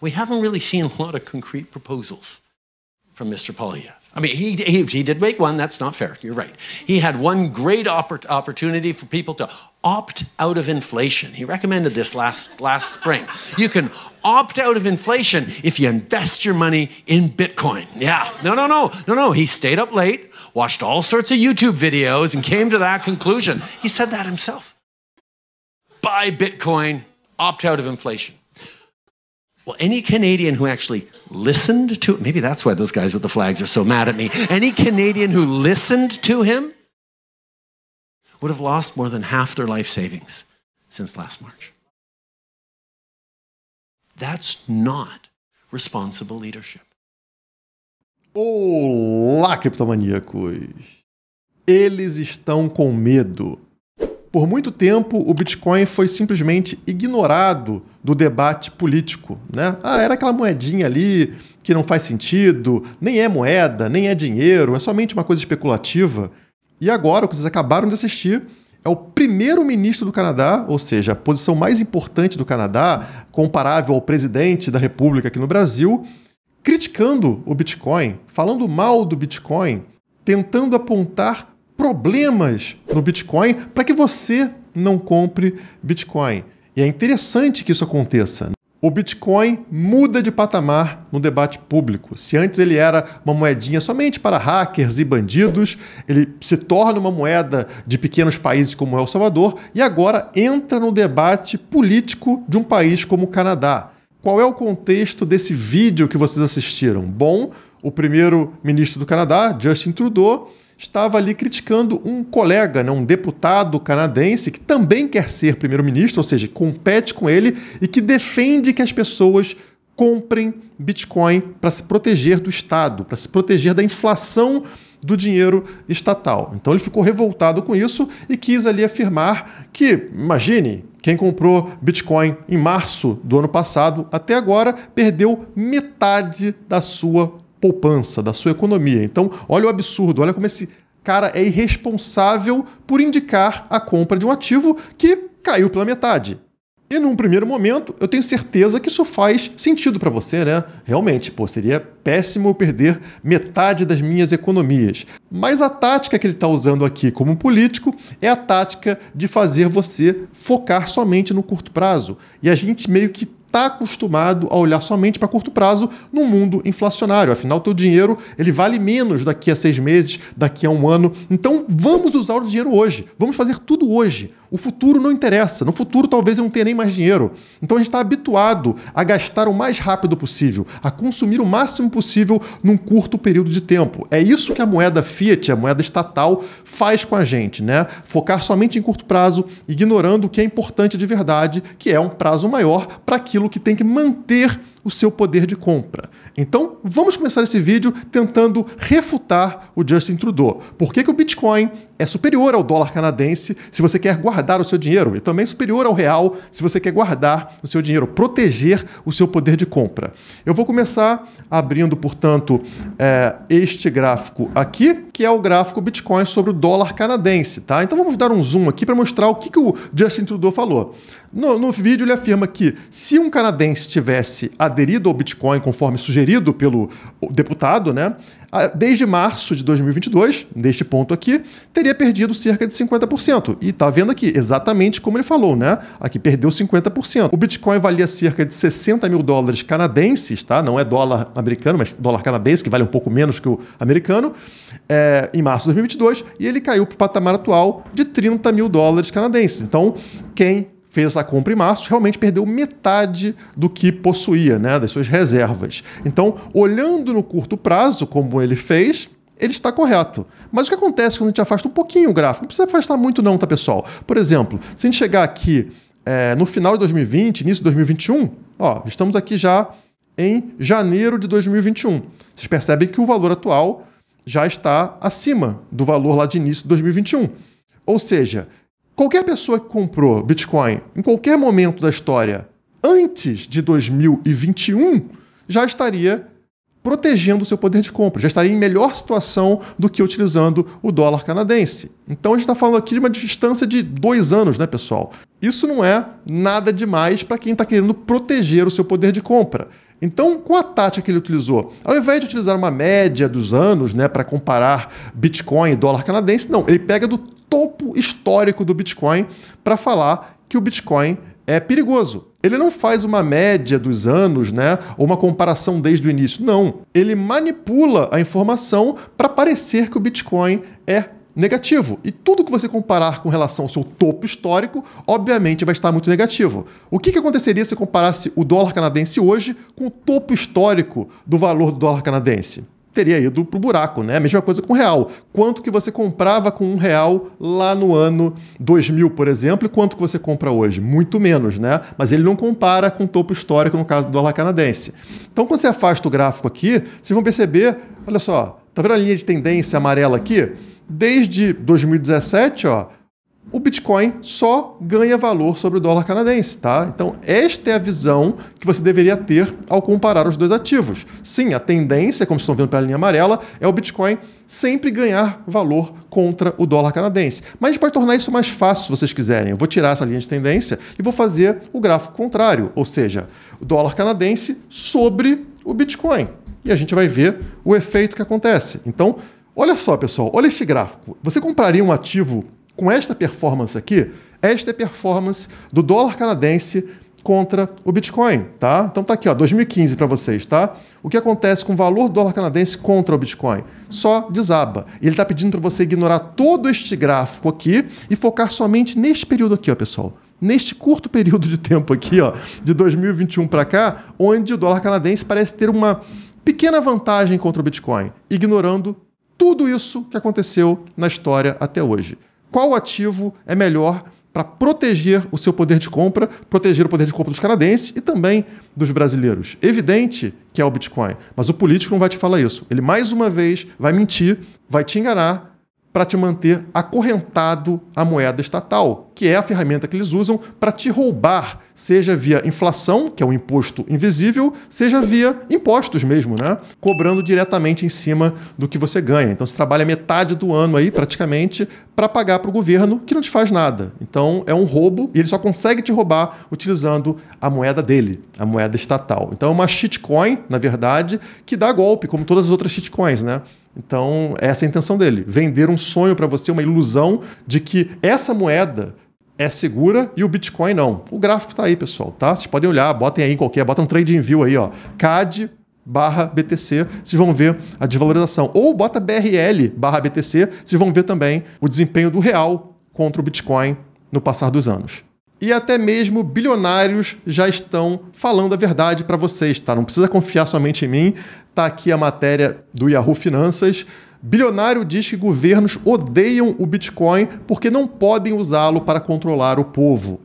We haven't really seen a lot of concrete proposals from Mr. Polyev. I mean, he, he, he, did make one, that's not fair, you're right. He had one great oppor opportunity for people to opt out of inflation. He recommended this last, last spring. You can opt out of inflation if you invest your money in Bitcoin. Yeah, no, no, no, no, no. He stayed up late, watched all sorts of YouTube videos, and came to that conclusion. He said that himself. Buy Bitcoin, opt out of inflation. Well, any Canadian who actually listened to maybe that's why those guys with the flags are so mad at me. Any Canadian who listened to him would have lost more than half their life savings since last March. That's not responsible leadership. Olá, criptomaníacos! Eles estão com medo. Por muito tempo, o Bitcoin foi simplesmente ignorado do debate político. Né? Ah, era aquela moedinha ali que não faz sentido, nem é moeda, nem é dinheiro, é somente uma coisa especulativa. E agora, o que vocês acabaram de assistir é o primeiro-ministro do Canadá, ou seja, a posição mais importante do Canadá, comparável ao presidente da República aqui no Brasil, criticando o Bitcoin, falando mal do Bitcoin, tentando apontar problemas no Bitcoin para que você não compre Bitcoin. E é interessante que isso aconteça. O Bitcoin muda de patamar no debate público. Se antes ele era uma moedinha somente para hackers e bandidos, ele se torna uma moeda de pequenos países como El Salvador e agora entra no debate político de um país como o Canadá. Qual é o contexto desse vídeo que vocês assistiram? Bom, o primeiro-ministro do Canadá, Justin Trudeau, estava ali criticando um colega, né, um deputado canadense que também quer ser primeiro-ministro, ou seja, compete com ele e que defende que as pessoas comprem Bitcoin para se proteger do Estado, para se proteger da inflação do dinheiro estatal. Então ele ficou revoltado com isso e quis ali afirmar que, imagine, quem comprou Bitcoin em março do ano passado até agora perdeu metade da sua poupança, da sua economia. Então, olha o absurdo, olha como esse cara é irresponsável por indicar a compra de um ativo que caiu pela metade. E num primeiro momento, eu tenho certeza que isso faz sentido para você, né? Realmente, pô, seria péssimo eu perder metade das minhas economias. Mas a tática que ele está usando aqui como político é a tática de fazer você focar somente no curto prazo. E a gente meio que está acostumado a olhar somente para curto prazo num mundo inflacionário. Afinal, teu dinheiro ele vale menos daqui a seis meses, daqui a um ano. Então, vamos usar o dinheiro hoje. Vamos fazer tudo hoje o futuro não interessa. No futuro, talvez eu não tenha nem mais dinheiro. Então a gente está habituado a gastar o mais rápido possível, a consumir o máximo possível num curto período de tempo. É isso que a moeda fiat, a moeda estatal, faz com a gente, né? Focar somente em curto prazo, ignorando o que é importante de verdade, que é um prazo maior para aquilo que tem que manter o seu poder de compra. Então, vamos começar esse vídeo tentando refutar o Justin Trudeau. Por que, que o Bitcoin é superior ao dólar canadense se você quer guardar o seu dinheiro e também superior ao real se você quer guardar o seu dinheiro, proteger o seu poder de compra? Eu vou começar abrindo, portanto, é, este gráfico aqui, que é o gráfico Bitcoin sobre o dólar canadense. Tá? Então, vamos dar um zoom aqui para mostrar o que, que o Justin Trudeau falou. No, no, vídeo ele afirma que se um canadense tivesse aderido ao Bitcoin conforme sugerido pelo deputado, né, desde março de 2022, neste ponto aqui, teria perdido cerca de 50%. E está vendo aqui exatamente como ele falou, né? Aqui perdeu 50%. O Bitcoin valia cerca de 60 mil dólares canadenses, tá? Não é dólar americano, mas dólar canadense, que vale um pouco menos que o americano, é, em março de 2022, e ele caiu para o patamar atual de 30 mil dólares canadenses. Então, quem fez a compra em março, realmente perdeu metade do que possuía, né, das suas reservas. Então, olhando no curto prazo, como ele fez, ele está correto. Mas o que acontece quando a gente afasta um pouquinho o gráfico? Não precisa afastar muito não, tá, pessoal? Por exemplo, se a gente chegar aqui é, no final de 2020, início de 2021, ó, estamos aqui já em janeiro de 2021. Vocês percebem que o valor atual já está acima do valor lá de início de 2021. Ou seja, Qualquer pessoa que comprou Bitcoin em qualquer momento da história antes de 2021 já estaria protegendo o seu poder de compra, já estaria em melhor situação do que utilizando o dólar canadense. Então a gente está falando aqui de uma distância de dois anos, né, pessoal? Isso não é nada demais para quem está querendo proteger o seu poder de compra. Então, qual a tática que ele utilizou? Ao invés de utilizar uma média dos anos né, para comparar Bitcoin e dólar canadense, não, ele pega do topo histórico do Bitcoin para falar que o Bitcoin é perigoso. Ele não faz uma média dos anos, né, ou uma comparação desde o início. Não, ele manipula a informação para parecer que o Bitcoin é negativo. E tudo que você comparar com relação ao seu topo histórico, obviamente vai estar muito negativo. O que, que aconteceria se comparasse o dólar canadense hoje com o topo histórico do valor do dólar canadense? teria ido para o buraco, né? A mesma coisa com o real. Quanto que você comprava com um real lá no ano 2000, por exemplo, e quanto que você compra hoje? Muito menos, né? Mas ele não compara com o topo histórico no caso do dólar canadense. Então, quando você afasta o gráfico aqui, vocês vão perceber, olha só, tá vendo a linha de tendência amarela aqui? Desde 2017, ó, o Bitcoin só ganha valor sobre o dólar canadense, tá? Então, esta é a visão que você deveria ter ao comparar os dois ativos. Sim, a tendência, como estão vendo pela linha amarela, é o Bitcoin sempre ganhar valor contra o dólar canadense. Mas a gente pode tornar isso mais fácil se vocês quiserem. Eu vou tirar essa linha de tendência e vou fazer o gráfico contrário, ou seja, o dólar canadense sobre o Bitcoin. E a gente vai ver o efeito que acontece. Então, olha só, pessoal, olha este gráfico. Você compraria um ativo com esta performance aqui, esta é performance do dólar canadense contra o Bitcoin, tá? Então tá aqui, ó, 2015 para vocês, tá? O que acontece com o valor do dólar canadense contra o Bitcoin? Só desaba. ele tá pedindo para você ignorar todo este gráfico aqui e focar somente neste período aqui, ó, pessoal. Neste curto período de tempo aqui, ó, de 2021 para cá, onde o dólar canadense parece ter uma pequena vantagem contra o Bitcoin, ignorando tudo isso que aconteceu na história até hoje qual ativo é melhor para proteger o seu poder de compra, proteger o poder de compra dos canadenses e também dos brasileiros. Evidente que é o Bitcoin, mas o político não vai te falar isso. Ele mais uma vez vai mentir, vai te enganar para te manter acorrentado à moeda estatal, que é a ferramenta que eles usam para te roubar, seja via inflação, que é um imposto invisível, seja via impostos mesmo, né? Cobrando diretamente em cima do que você ganha. Então você trabalha metade do ano aí, praticamente, para pagar para o governo, que não te faz nada. Então é um roubo e ele só consegue te roubar utilizando a moeda dele, a moeda estatal. Então é uma shitcoin, na verdade, que dá golpe, como todas as outras shitcoins, né? Então, essa é a intenção dele: vender um sonho para você, uma ilusão de que essa moeda é segura e o Bitcoin não. O gráfico está aí, pessoal, tá? Vocês podem olhar, botem aí em qualquer, botam um trading view aí, ó. CAD barra BTC, vocês vão ver a desvalorização. Ou bota BRL barra BTC, vocês vão ver também o desempenho do real contra o Bitcoin no passar dos anos e até mesmo bilionários já estão falando a verdade para vocês, tá? Não precisa confiar somente em mim. Tá aqui a matéria do Yahoo Finanças. Bilionário diz que governos odeiam o Bitcoin porque não podem usá-lo para controlar o povo.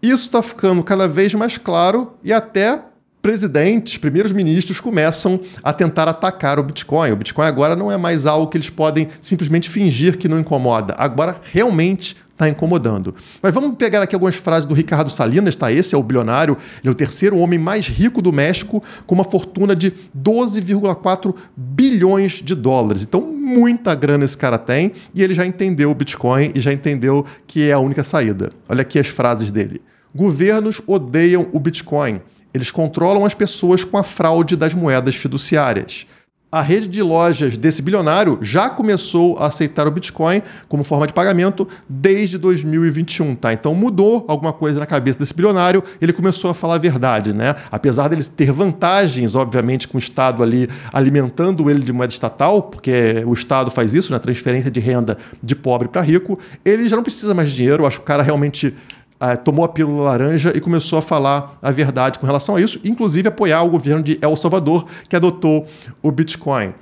Isso está ficando cada vez mais claro e até presidentes, primeiros ministros começam a tentar atacar o Bitcoin. O Bitcoin agora não é mais algo que eles podem simplesmente fingir que não incomoda. Agora realmente está incomodando. Mas vamos pegar aqui algumas frases do Ricardo Salinas, tá? Esse é o bilionário, ele é o terceiro homem mais rico do México, com uma fortuna de 12,4 bilhões de dólares. Então, muita grana esse cara tem e ele já entendeu o Bitcoin e já entendeu que é a única saída. Olha aqui as frases dele. Governos odeiam o Bitcoin. Eles controlam as pessoas com a fraude das moedas fiduciárias. A rede de lojas desse bilionário já começou a aceitar o Bitcoin como forma de pagamento desde 2021, tá? Então mudou alguma coisa na cabeça desse bilionário, ele começou a falar a verdade, né? Apesar dele ter vantagens, obviamente, com o Estado ali alimentando ele de moeda estatal, porque o Estado faz isso, né? Transferência de renda de pobre para rico, ele já não precisa mais de dinheiro, acho que o cara realmente é, tomou a pílula laranja e começou a falar a verdade com relação a isso, inclusive apoiar o governo de El Salvador, que adotou o Bitcoin.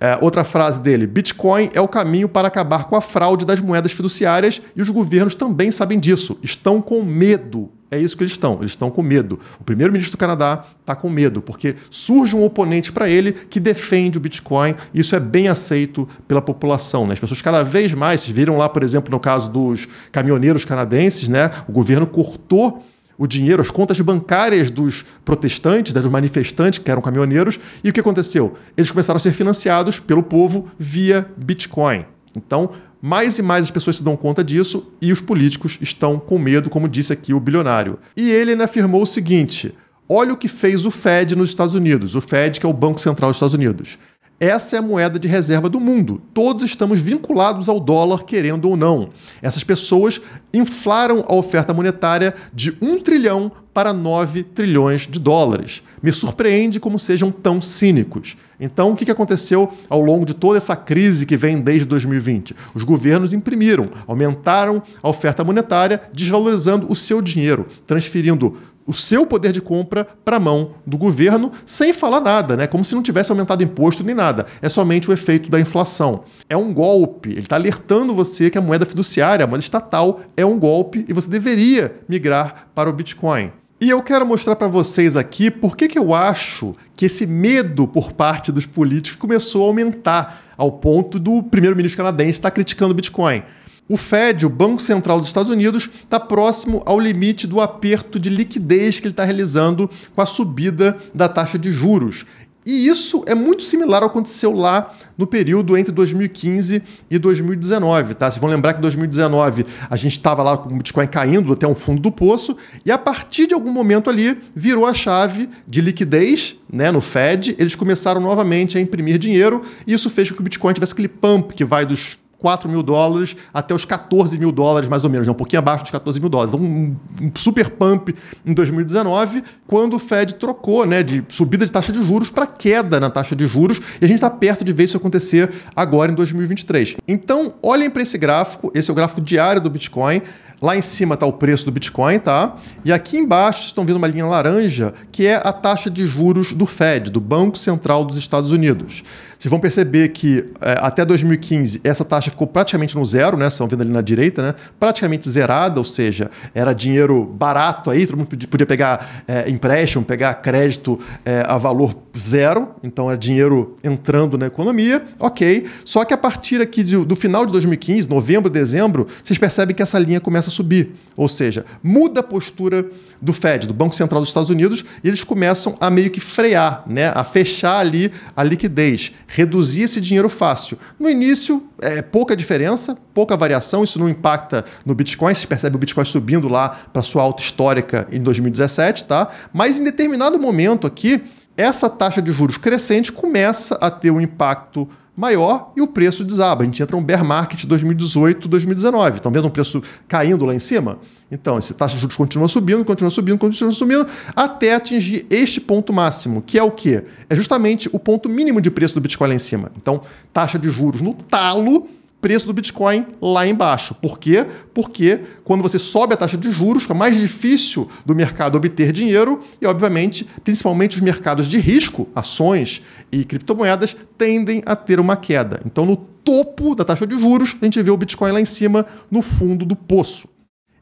É, outra frase dele: Bitcoin é o caminho para acabar com a fraude das moedas fiduciárias e os governos também sabem disso, estão com medo é isso que eles estão. Eles estão com medo. O primeiro-ministro do Canadá está com medo, porque surge um oponente para ele que defende o Bitcoin. E isso é bem aceito pela população. Né? As pessoas cada vez mais, viram lá, por exemplo, no caso dos caminhoneiros canadenses, né? o governo cortou o dinheiro, as contas bancárias dos protestantes, né? dos manifestantes que eram caminhoneiros. E o que aconteceu? Eles começaram a ser financiados pelo povo via Bitcoin. Então, mais e mais as pessoas se dão conta disso e os políticos estão com medo, como disse aqui o bilionário. E ele afirmou o seguinte: olha o que fez o Fed nos Estados Unidos, o Fed, que é o Banco Central dos Estados Unidos. Essa é a moeda de reserva do mundo. Todos estamos vinculados ao dólar, querendo ou não. Essas pessoas inflaram a oferta monetária de 1 trilhão para 9 trilhões de dólares. Me surpreende como sejam tão cínicos. Então, o que aconteceu ao longo de toda essa crise que vem desde 2020? Os governos imprimiram, aumentaram a oferta monetária, desvalorizando o seu dinheiro, transferindo o seu poder de compra para a mão do governo, sem falar nada, né? Como se não tivesse aumentado imposto nem nada. É somente o efeito da inflação. É um golpe. Ele está alertando você que a moeda fiduciária, a moeda estatal, é um golpe e você deveria migrar para o Bitcoin. E eu quero mostrar para vocês aqui por que, que eu acho que esse medo por parte dos políticos começou a aumentar ao ponto do primeiro-ministro canadense estar tá criticando o Bitcoin. O Fed, o Banco Central dos Estados Unidos, está próximo ao limite do aperto de liquidez que ele está realizando com a subida da taxa de juros. E isso é muito similar ao que aconteceu lá no período entre 2015 e 2019, tá? Vocês vão lembrar que em 2019 a gente estava lá com o Bitcoin caindo até um fundo do poço e a partir de algum momento ali virou a chave de liquidez, né, no Fed, eles começaram novamente a imprimir dinheiro e isso fez com que o Bitcoin tivesse aquele pump que vai dos 4 mil dólares até os 14 mil dólares, mais ou menos, né? um pouquinho abaixo dos 14 mil dólares. Então, um, um super pump em 2019, quando o Fed trocou né, de subida de taxa de juros para queda na taxa de juros, e a gente está perto de ver isso acontecer agora em 2023. Então, olhem para esse gráfico, esse é o gráfico diário do Bitcoin. Lá em cima está o preço do Bitcoin, tá? E aqui embaixo estão vendo uma linha laranja, que é a taxa de juros do Fed, do Banco Central dos Estados Unidos. Vocês vão perceber que é, até 2015 essa taxa ficou praticamente no zero, né? Estão vendo ali na direita, né? Praticamente zerada, ou seja, era dinheiro barato aí, todo mundo podia pegar é, empréstimo, pegar crédito é, a valor zero, então é dinheiro entrando na economia, ok. Só que a partir aqui de, do final de 2015, novembro, dezembro, vocês percebem que essa linha começa a subir, ou seja, muda a postura do Fed, do Banco Central dos Estados Unidos, e eles começam a meio que frear, né? A fechar ali a liquidez reduzir esse dinheiro fácil. No início, é pouca diferença, pouca variação, isso não impacta no Bitcoin, você percebe o Bitcoin subindo lá para sua alta histórica em 2017, tá? Mas em determinado momento aqui, essa taxa de juros crescente começa a ter um impacto maior e o preço desaba. A gente entra um bear market 2018, 2019. Estão vendo um preço caindo lá em cima? Então, esse taxa de juros continua subindo, continua subindo, continua subindo, até atingir este ponto máximo, que é o quê? É justamente o ponto mínimo de preço do Bitcoin lá em cima. Então, taxa de juros no talo, preço do Bitcoin lá embaixo. Por quê? Porque quando você sobe a taxa de juros, fica mais difícil do mercado obter dinheiro e, obviamente, principalmente os mercados de risco, ações e criptomoedas, tendem a ter uma queda. Então, no topo da taxa de juros, a gente vê o Bitcoin lá em cima, no fundo do poço.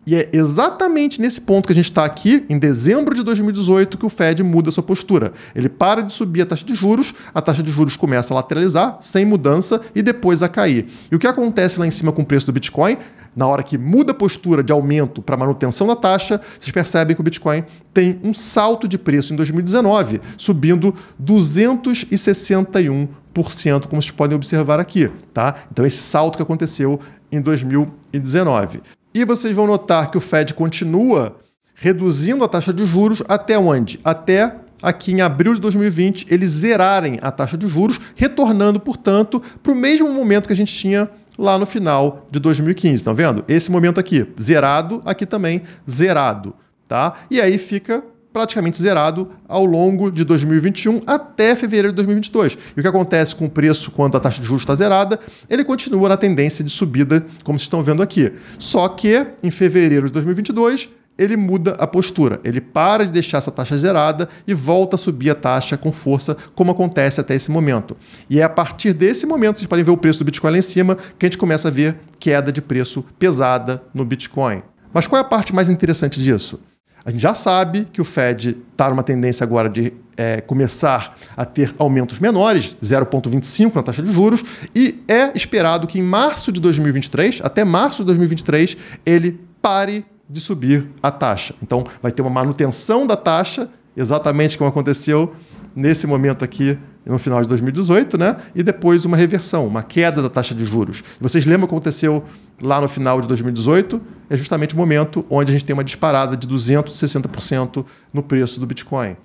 E é exatamente nesse ponto que a gente está aqui, em dezembro de 2018, que o Fed muda sua postura. Ele para de subir a taxa de juros, a taxa de juros começa a lateralizar, sem mudança, e depois a cair. E o que acontece lá em cima com o preço do Bitcoin? Na hora que muda a postura de aumento para manutenção da taxa, vocês percebem que o Bitcoin tem um salto de preço em 2019, subindo 261%, como vocês podem observar aqui. Tá? Então, esse salto que aconteceu em 2019. E vocês vão notar que o Fed continua reduzindo a taxa de juros até onde? Até aqui em abril de 2020 eles zerarem a taxa de juros, retornando, portanto, para o mesmo momento que a gente tinha lá no final de 2015, estão tá vendo? Esse momento aqui, zerado, aqui também zerado, tá? E aí fica praticamente zerado ao longo de 2021 até fevereiro de 2022. E o que acontece com o preço quando a taxa de juros está zerada? Ele continua na tendência de subida, como vocês estão vendo aqui. Só que em fevereiro de 2022 ele muda a postura, ele para de deixar essa taxa zerada e volta a subir a taxa com força, como acontece até esse momento. E é a partir desse momento, vocês podem ver o preço do Bitcoin lá em cima, que a gente começa a ver queda de preço pesada no Bitcoin. Mas qual é a parte mais interessante disso? A gente já sabe que o Fed está numa tendência agora de é, começar a ter aumentos menores, 0,25 na taxa de juros, e é esperado que em março de 2023, até março de 2023, ele pare de subir a taxa. Então, vai ter uma manutenção da taxa, exatamente como aconteceu nesse momento aqui no final de 2018, né? E depois uma reversão, uma queda da taxa de juros. Vocês lembram o que aconteceu lá no final de 2018? É justamente o momento onde a gente tem uma disparada de 260% no preço do Bitcoin.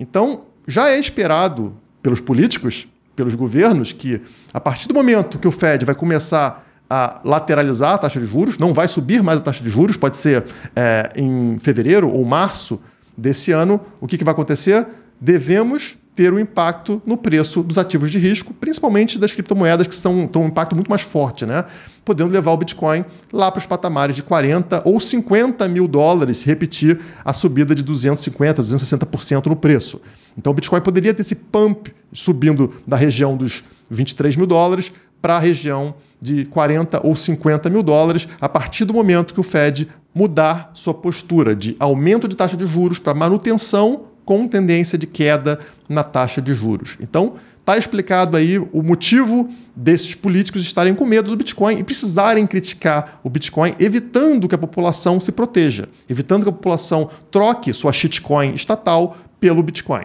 Então, já é esperado pelos políticos, pelos governos, que a partir do momento que o Fed vai começar a lateralizar a taxa de juros, não vai subir mais a taxa de juros, pode ser é, em fevereiro ou março desse ano, o que, que vai acontecer? Devemos ter um impacto no preço dos ativos de risco, principalmente das criptomoedas, que estão um impacto muito mais forte, né? Podendo levar o Bitcoin lá para os patamares de 40 ou 50 mil dólares, repetir a subida de 250, 260% no preço. Então o Bitcoin poderia ter esse pump subindo da região dos 23 mil dólares para a região de 40 ou 50 mil dólares a partir do momento que o Fed mudar sua postura de aumento de taxa de juros para manutenção com tendência de queda na taxa de juros. Então, está explicado aí o motivo desses políticos estarem com medo do Bitcoin e precisarem criticar o Bitcoin, evitando que a população se proteja, evitando que a população troque sua shitcoin estatal pelo Bitcoin.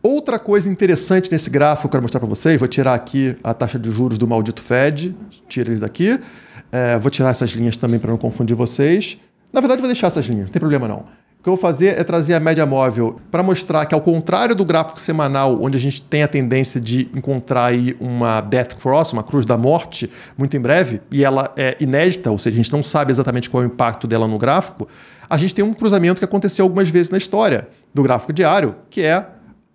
Outra coisa interessante nesse gráfico que eu quero mostrar para vocês, vou tirar aqui a taxa de juros do maldito Fed, tira eles daqui, é, vou tirar essas linhas também para não confundir vocês. Na verdade, vou deixar essas linhas, não tem problema não. O que eu vou fazer é trazer a média móvel para mostrar que, ao contrário do gráfico semanal, onde a gente tem a tendência de encontrar aí uma death cross, uma cruz da morte, muito em breve, e ela é inédita, ou seja, a gente não sabe exatamente qual é o impacto dela no gráfico, a gente tem um cruzamento que aconteceu algumas vezes na história do gráfico diário, que é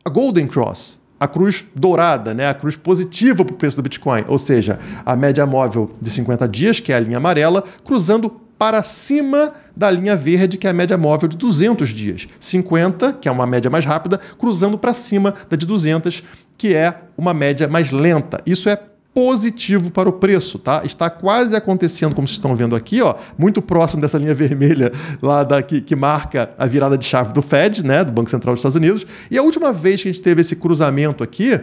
a golden cross, a cruz dourada, né? a cruz positiva para o preço do Bitcoin, ou seja, a média móvel de 50 dias, que é a linha amarela, cruzando para cima da linha verde, que é a média móvel de 200 dias. 50, que é uma média mais rápida, cruzando para cima da de 200, que é uma média mais lenta. Isso é positivo para o preço, tá? Está quase acontecendo, como vocês estão vendo aqui, ó, muito próximo dessa linha vermelha lá da, que, que marca a virada de chave do Fed, né, do Banco Central dos Estados Unidos. E a última vez que a gente teve esse cruzamento aqui,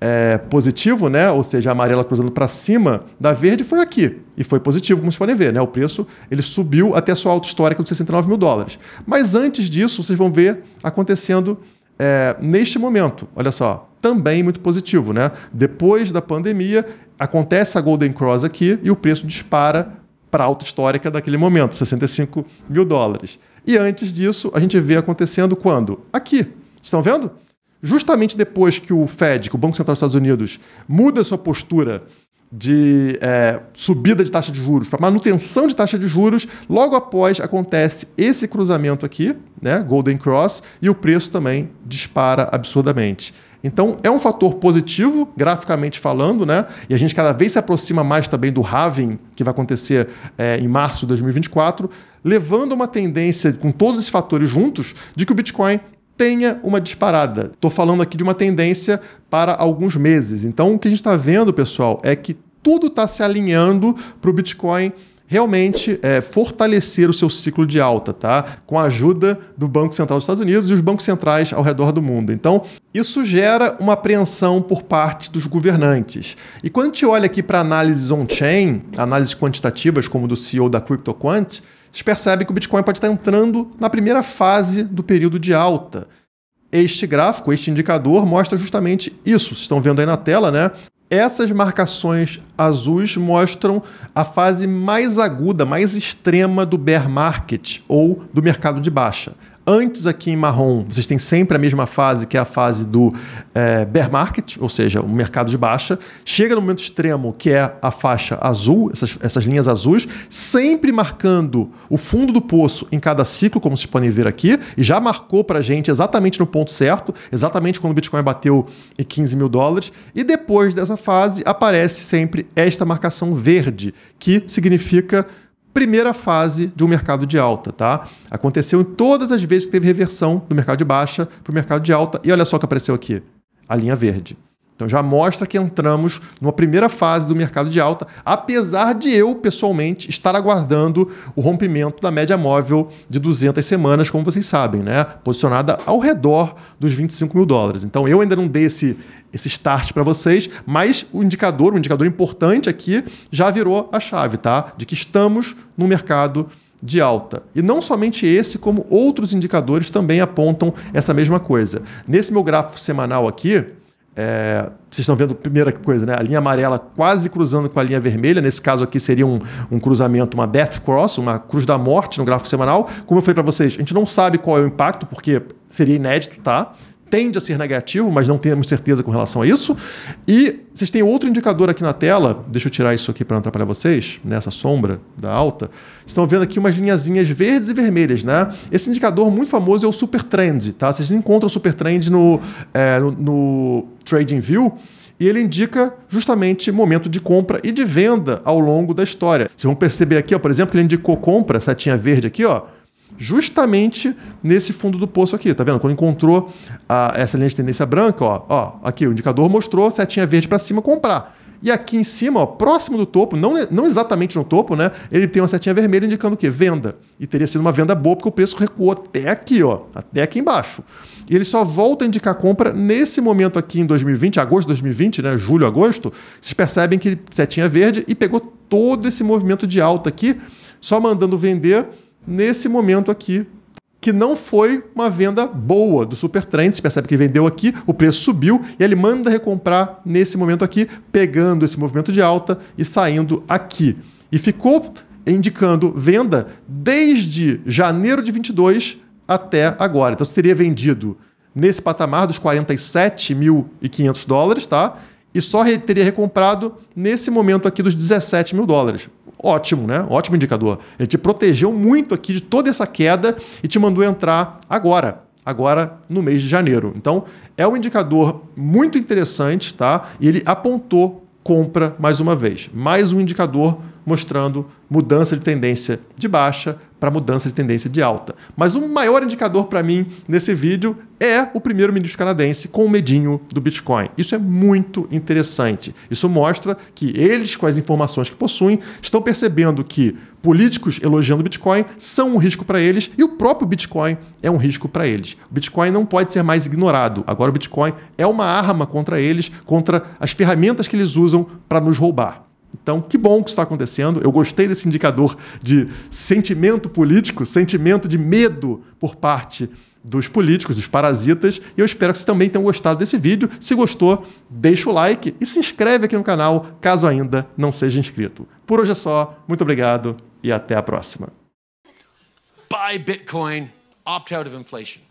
é, positivo, né? ou seja, a amarela cruzando para cima da verde, foi aqui. E foi positivo, como vocês podem ver. Né? O preço ele subiu até a sua alta histórica dos 69 mil dólares. Mas antes disso, vocês vão ver acontecendo é, neste momento. Olha só, também muito positivo. Né? Depois da pandemia, acontece a Golden Cross aqui e o preço dispara para a alta histórica daquele momento, 65 mil dólares. E antes disso, a gente vê acontecendo quando? Aqui. Estão vendo? justamente depois que o Fed, que o Banco Central dos Estados Unidos, muda sua postura de é, subida de taxa de juros para manutenção de taxa de juros, logo após acontece esse cruzamento aqui, né, Golden Cross, e o preço também dispara absurdamente. Então é um fator positivo, graficamente falando, né? E a gente cada vez se aproxima mais também do halving que vai acontecer é, em março de 2024, levando uma tendência com todos esses fatores juntos de que o Bitcoin tenha uma disparada. Estou falando aqui de uma tendência para alguns meses. Então, o que a gente está vendo, pessoal, é que tudo está se alinhando para o Bitcoin realmente é, fortalecer o seu ciclo de alta, tá? Com a ajuda do Banco Central dos Estados Unidos e os bancos centrais ao redor do mundo. Então, isso gera uma apreensão por parte dos governantes. E quando a gente olha aqui para análises on-chain, análises quantitativas, como do CEO da CryptoQuant, vocês percebem que o Bitcoin pode estar entrando na primeira fase do período de alta. Este gráfico, este indicador, mostra justamente isso. Vocês estão vendo aí na tela, né? Essas marcações azuis mostram a fase mais aguda, mais extrema do bear market ou do mercado de baixa. Antes aqui em marrom, vocês têm sempre a mesma fase, que é a fase do é, bear market, ou seja, o mercado de baixa. Chega no momento extremo, que é a faixa azul, essas, essas linhas azuis, sempre marcando o fundo do poço em cada ciclo, como vocês podem ver aqui, e já marcou para a gente exatamente no ponto certo, exatamente quando o Bitcoin bateu 15 mil dólares. E depois dessa fase, aparece sempre esta marcação verde, que significa primeira fase de um mercado de alta, tá? Aconteceu em todas as vezes que teve reversão do mercado de baixa para o mercado de alta. E olha só o que apareceu aqui: a linha verde. Então já mostra que entramos numa primeira fase do mercado de alta, apesar de eu pessoalmente estar aguardando o rompimento da média móvel de 200 semanas, como vocês sabem, né? Posicionada ao redor dos 25 mil dólares. Então eu ainda não dei esse, esse start para vocês, mas o indicador, um indicador importante aqui, já virou a chave, tá? De que estamos no mercado de alta. E não somente esse, como outros indicadores também apontam essa mesma coisa. Nesse meu gráfico semanal aqui, é, vocês estão vendo, primeira coisa, né? a linha amarela quase cruzando com a linha vermelha. Nesse caso aqui seria um, um cruzamento, uma death cross, uma cruz da morte no gráfico semanal. Como eu falei para vocês, a gente não sabe qual é o impacto, porque seria inédito, tá? tende a ser negativo, mas não temos certeza com relação a isso. E vocês têm outro indicador aqui na tela, deixa eu tirar isso aqui para não atrapalhar vocês, nessa sombra da alta. Vocês estão vendo aqui umas linhazinhas verdes e vermelhas, né? Esse indicador muito famoso é o Super Trend, tá? Vocês encontram o Super Trend no, é, no, no TradingView e ele indica justamente momento de compra e de venda ao longo da história. Vocês vão perceber aqui, ó, por exemplo, que ele indicou compra, setinha verde aqui, ó, justamente nesse fundo do poço aqui, tá vendo? Quando encontrou a, essa linha de tendência branca, ó, ó, aqui o indicador mostrou setinha verde para cima comprar. E aqui em cima, ó, próximo do topo, não, não exatamente no topo, né? Ele tem uma setinha vermelha indicando o quê? Venda. E teria sido uma venda boa porque o preço recuou até aqui, ó, até aqui embaixo. E ele só volta a indicar compra nesse momento aqui em 2020, agosto de 2020, né? Julho, agosto. Vocês percebem que setinha verde e pegou todo esse movimento de alta aqui, só mandando vender nesse momento aqui, que não foi uma venda boa do Supertrend. Você percebe que vendeu aqui, o preço subiu e ele manda recomprar nesse momento aqui, pegando esse movimento de alta e saindo aqui. E ficou indicando venda desde janeiro de 22 até agora. Então você teria vendido nesse patamar dos 47.500 dólares, tá? E só teria recomprado nesse momento aqui dos 17 mil dólares ótimo, né? Ótimo indicador. Ele te protegeu muito aqui de toda essa queda e te mandou entrar agora agora no mês de janeiro. Então, é um indicador muito interessante, tá? E ele apontou compra mais uma vez. Mais um indicador mostrando mudança de tendência de baixa para mudança de tendência de alta. Mas o maior indicador para mim nesse vídeo é o primeiro-ministro canadense com o medinho do Bitcoin. Isso é muito interessante. Isso mostra que eles, com as informações que possuem, estão percebendo que políticos elogiando o Bitcoin são um risco para eles e o próprio Bitcoin é um risco para eles. O Bitcoin não pode ser mais ignorado. Agora o Bitcoin é uma arma contra eles, contra as ferramentas que eles usam para nos roubar. Então, que bom que está acontecendo. Eu gostei desse indicador de sentimento político, sentimento de medo por parte dos políticos, dos parasitas. E eu espero que vocês também tenham gostado desse vídeo. Se gostou, deixa o like e se inscreve aqui no canal, caso ainda não seja inscrito. Por hoje é só. Muito obrigado e até a próxima. Buy Bitcoin, opt out of inflation.